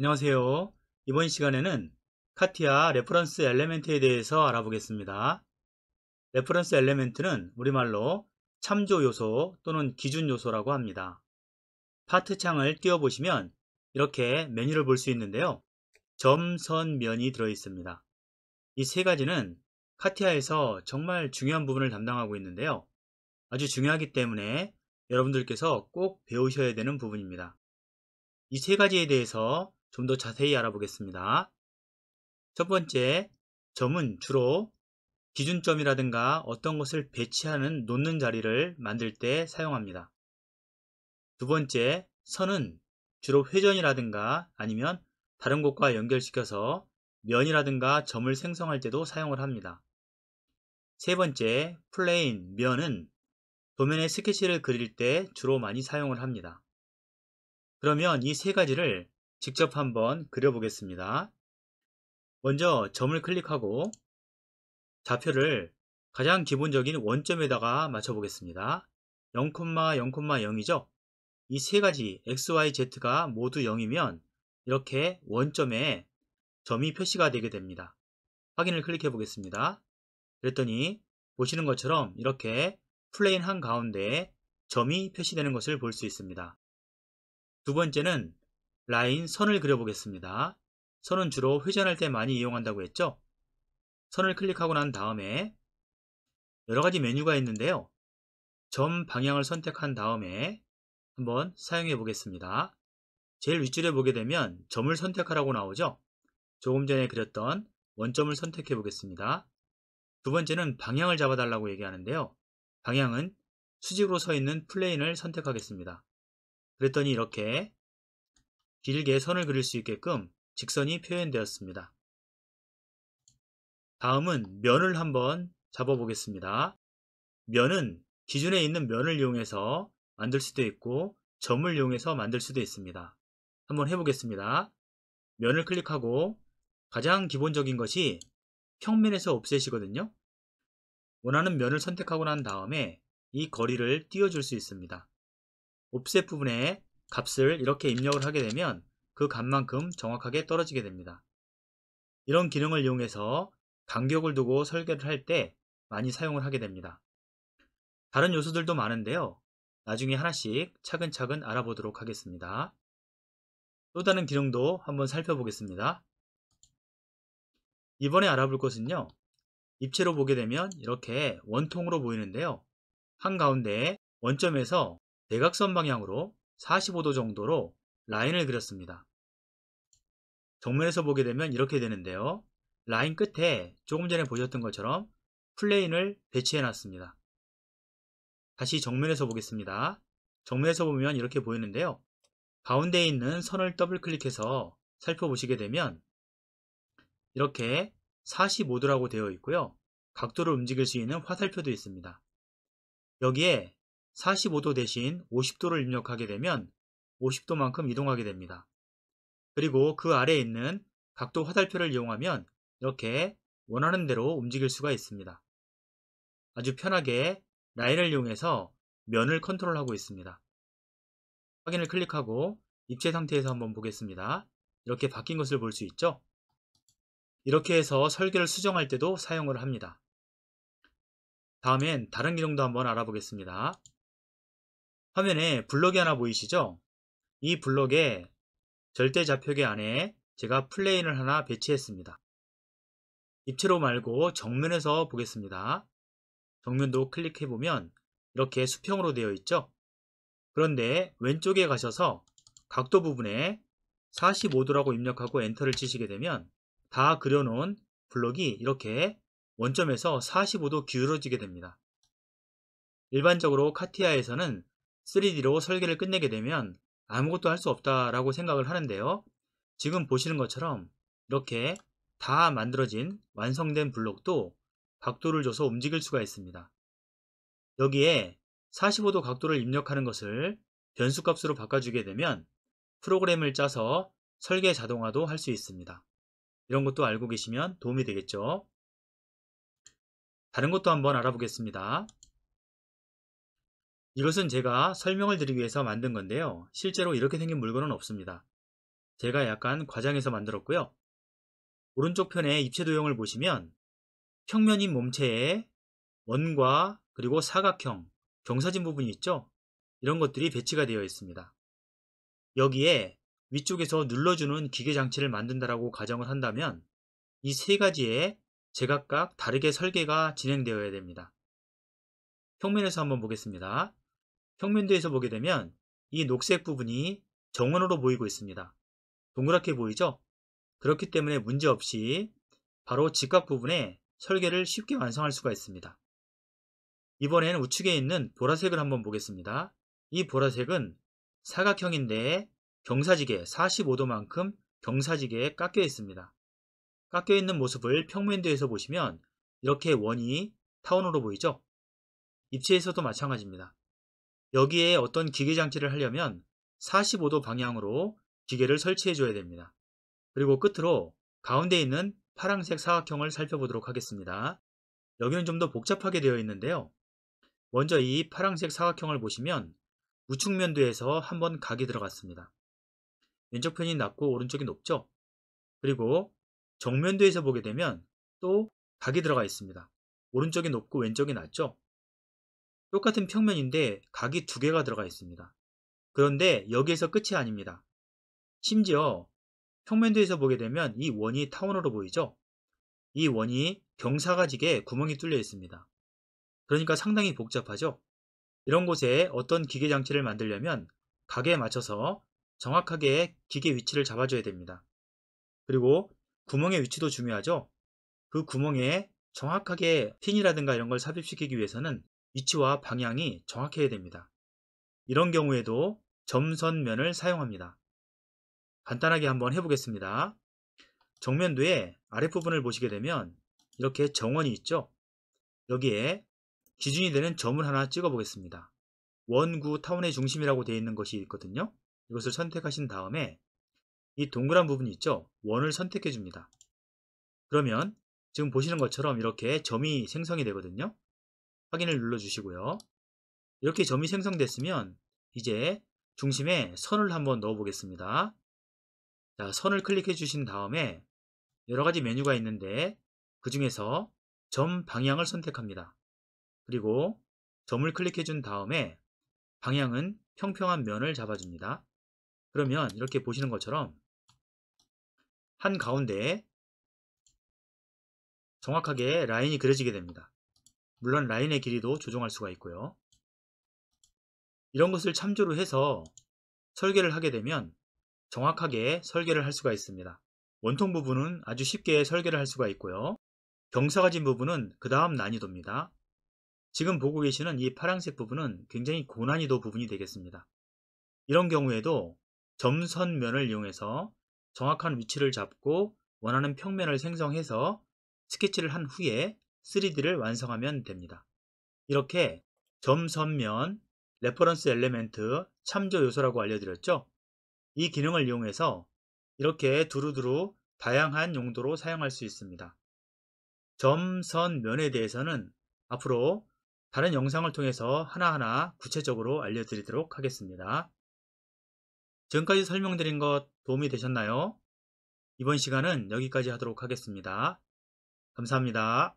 안녕하세요. 이번 시간에는 카티아 레퍼런스 엘레멘트에 대해서 알아보겠습니다. 레퍼런스 엘레멘트는 우리말로 참조 요소 또는 기준 요소라고 합니다. 파트 창을 띄워보시면 이렇게 메뉴를 볼 수 있는데요. 점, 선, 면이 들어있습니다. 이 세 가지는 카티아에서 정말 중요한 부분을 담당하고 있는데요. 아주 중요하기 때문에 여러분들께서 꼭 배우셔야 되는 부분입니다. 이 세 가지에 대해서 좀더 자세히 알아보겠습니다. 첫 번째, 점은 주로 기준점이라든가 어떤 것을 배치하는 놓는 자리를 만들 때 사용합니다. 두 번째, 선은 주로 회전이라든가 아니면 다른 곳과 연결시켜서 면이라든가 점을 생성할 때도 사용을 합니다. 세 번째, 플레인, 면은 도면에 스케치를 그릴 때 주로 많이 사용을 합니다. 그러면 이 세 가지를 직접 한번 그려보겠습니다. 먼저 점을 클릭하고 좌표를 가장 기본적인 원점에다가 맞춰보겠습니다. 0,0,0이죠? 이 세 가지 x, y, z가 모두 0이면 이렇게 원점에 점이 표시가 되게 됩니다. 확인을 클릭해 보겠습니다. 그랬더니 보시는 것처럼 이렇게 플레인 한가운데 점이 표시되는 것을 볼 수 있습니다. 두 번째는 라인 선을 그려보겠습니다. 선은 주로 회전할 때 많이 이용한다고 했죠? 선을 클릭하고 난 다음에 여러가지 메뉴가 있는데요. 점 방향을 선택한 다음에 한번 사용해 보겠습니다. 제일 윗줄에 보게 되면 점을 선택하라고 나오죠? 조금 전에 그렸던 원점을 선택해 보겠습니다. 두 번째는 방향을 잡아달라고 얘기하는데요. 방향은 수직으로 서 있는 플레인을 선택하겠습니다. 그랬더니 이렇게 길게 선을 그릴 수 있게끔 직선이 표현되었습니다. 다음은 면을 한번 잡아보겠습니다. 면은 기준에 있는 면을 이용해서 만들 수도 있고 점을 이용해서 만들 수도 있습니다. 한번 해보겠습니다. 면을 클릭하고 가장 기본적인 것이 평면에서 옵셋이거든요. 원하는 면을 선택하고 난 다음에 이 거리를 띄워줄 수 있습니다. 옵셋 부분에 값을 이렇게 입력을 하게 되면 그 값만큼 정확하게 떨어지게 됩니다. 이런 기능을 이용해서 간격을 두고 설계를 할 때 많이 사용을 하게 됩니다. 다른 요소들도 많은데요. 나중에 하나씩 차근차근 알아보도록 하겠습니다. 또 다른 기능도 한번 살펴보겠습니다. 이번에 알아볼 것은요. 입체로 보게 되면 이렇게 원통으로 보이는데요. 한가운데 원점에서 대각선 방향으로 45도 정도로 라인을 그렸습니다. 정면에서 보게 되면 이렇게 되는데요. 라인 끝에 조금 전에 보셨던 것처럼 플레인을 배치해 놨습니다. 다시 정면에서 보겠습니다. 정면에서 보면 이렇게 보이는데요. 가운데 있는 선을 더블 클릭해서 살펴보시게 되면 이렇게 45도라고 되어 있고요. 각도를 움직일 수 있는 화살표도 있습니다. 여기에 45도 대신 50도를 입력하게 되면 50도만큼 이동하게 됩니다. 그리고 그 아래에 있는 각도 화살표를 이용하면 이렇게 원하는 대로 움직일 수가 있습니다. 아주 편하게 라인을 이용해서 면을 컨트롤하고 있습니다. 확인을 클릭하고 입체 상태에서 한번 보겠습니다. 이렇게 바뀐 것을 볼 수 있죠? 이렇게 해서 설계를 수정할 때도 사용을 합니다. 다음엔 다른 기능도 한번 알아보겠습니다. 화면에 블럭이 하나 보이시죠? 이 블럭에 절대 좌표계 안에 제가 플레인을 하나 배치했습니다. 입체로 말고 정면에서 보겠습니다. 정면도 클릭해보면 이렇게 수평으로 되어 있죠? 그런데 왼쪽에 가셔서 각도 부분에 45도라고 입력하고 엔터를 치시게 되면 다 그려놓은 블록이 이렇게 원점에서 45도 기울어지게 됩니다. 일반적으로 카티아에서는 3D로 설계를 끝내게 되면 아무것도 할 수 없다라고 생각을 하는데요. 지금 보시는 것처럼 이렇게 다 만들어진 완성된 블록도 각도를 줘서 움직일 수가 있습니다. 여기에 45도 각도를 입력하는 것을 변수값으로 바꿔주게 되면 프로그램을 짜서 설계 자동화도 할 수 있습니다. 이런 것도 알고 계시면 도움이 되겠죠. 다른 것도 한번 알아보겠습니다. 이것은 제가 설명을 드리기 위해서 만든 건데요. 실제로 이렇게 생긴 물건은 없습니다. 제가 약간 과장해서 만들었고요. 오른쪽 편의 입체 도형을 보시면 평면인 몸체에 원과 그리고 사각형, 경사진 부분이 있죠? 이런 것들이 배치가 되어 있습니다. 여기에 위쪽에서 눌러주는 기계 장치를 만든다라고 가정을 한다면 이 세 가지에 제각각 다르게 설계가 진행되어야 됩니다. 평면에서 한번 보겠습니다. 평면도에서 보게 되면 이 녹색 부분이 정원으로 보이고 있습니다. 동그랗게 보이죠? 그렇기 때문에 문제없이 바로 직각 부분에 설계를 쉽게 완성할 수가 있습니다. 이번에는 우측에 있는 보라색을 한번 보겠습니다. 이 보라색은 사각형인데 경사지게 45도만큼 경사지게 깎여 있습니다. 깎여 있는 모습을 평면도에서 보시면 이렇게 원이 타원으로 보이죠? 입체에서도 마찬가지입니다. 여기에 어떤 기계 장치를 하려면 45도 방향으로 기계를 설치해 줘야 됩니다. 그리고 끝으로 가운데 있는 파란색 사각형을 살펴보도록 하겠습니다. 여기는 좀 더 복잡하게 되어 있는데요. 먼저 이 파란색 사각형을 보시면 우측 면도에서 한번 각이 들어갔습니다. 왼쪽편이 낮고 오른쪽이 높죠? 그리고 정면도에서 보게 되면 또 각이 들어가 있습니다. 오른쪽이 높고 왼쪽이 낮죠? 똑같은 평면인데 각이 두 개가 들어가 있습니다. 그런데 여기에서 끝이 아닙니다. 심지어 평면도에서 보게 되면 이 원이 타원으로 보이죠? 이 원이 경사가지게 구멍이 뚫려 있습니다. 그러니까 상당히 복잡하죠? 이런 곳에 어떤 기계 장치를 만들려면 각에 맞춰서 정확하게 기계 위치를 잡아줘야 됩니다. 그리고 구멍의 위치도 중요하죠? 그 구멍에 정확하게 핀이라든가 이런 걸 삽입시키기 위해서는 위치와 방향이 정확해야 됩니다. 이런 경우에도 점선면을 사용합니다. 간단하게 한번 해보겠습니다. 정면도의 아랫부분을 보시게 되면 이렇게 정원이 있죠? 여기에 기준이 되는 점을 하나 찍어 보겠습니다. 원구 타운의 중심이라고 되어 있는 것이 있거든요. 이것을 선택하신 다음에 이 동그란 부분이 있죠? 원을 선택해 줍니다. 그러면 지금 보시는 것처럼 이렇게 점이 생성이 되거든요. 확인을 눌러주시고요. 이렇게 점이 생성됐으면 이제 중심에 선을 한번 넣어 보겠습니다. 자, 선을 클릭해 주신 다음에 여러가지 메뉴가 있는데 그 중에서 점 방향을 선택합니다. 그리고 점을 클릭해 준 다음에 방향은 평평한 면을 잡아줍니다. 그러면 이렇게 보시는 것처럼 한 가운데에 정확하게 라인이 그려지게 됩니다. 물론 라인의 길이도 조정할 수가 있고요. 이런 것을 참조로 해서 설계를 하게 되면 정확하게 설계를 할 수가 있습니다. 원통 부분은 아주 쉽게 설계를 할 수가 있고요. 경사가 진 부분은 그 다음 난이도입니다. 지금 보고 계시는 이 파란색 부분은 굉장히 고난이도 부분이 되겠습니다. 이런 경우에도 점선면을 이용해서 정확한 위치를 잡고 원하는 평면을 생성해서 스케치를 한 후에 3D를 완성하면 됩니다. 이렇게 점선면, 레퍼런스 엘레멘트, 참조 요소라고 알려드렸죠? 이 기능을 이용해서 이렇게 두루두루 다양한 용도로 사용할 수 있습니다. 점선면에 대해서는 앞으로 다른 영상을 통해서 하나하나 구체적으로 알려드리도록 하겠습니다. 지금까지 설명드린 것 도움이 되셨나요? 이번 시간은 여기까지 하도록 하겠습니다. 감사합니다.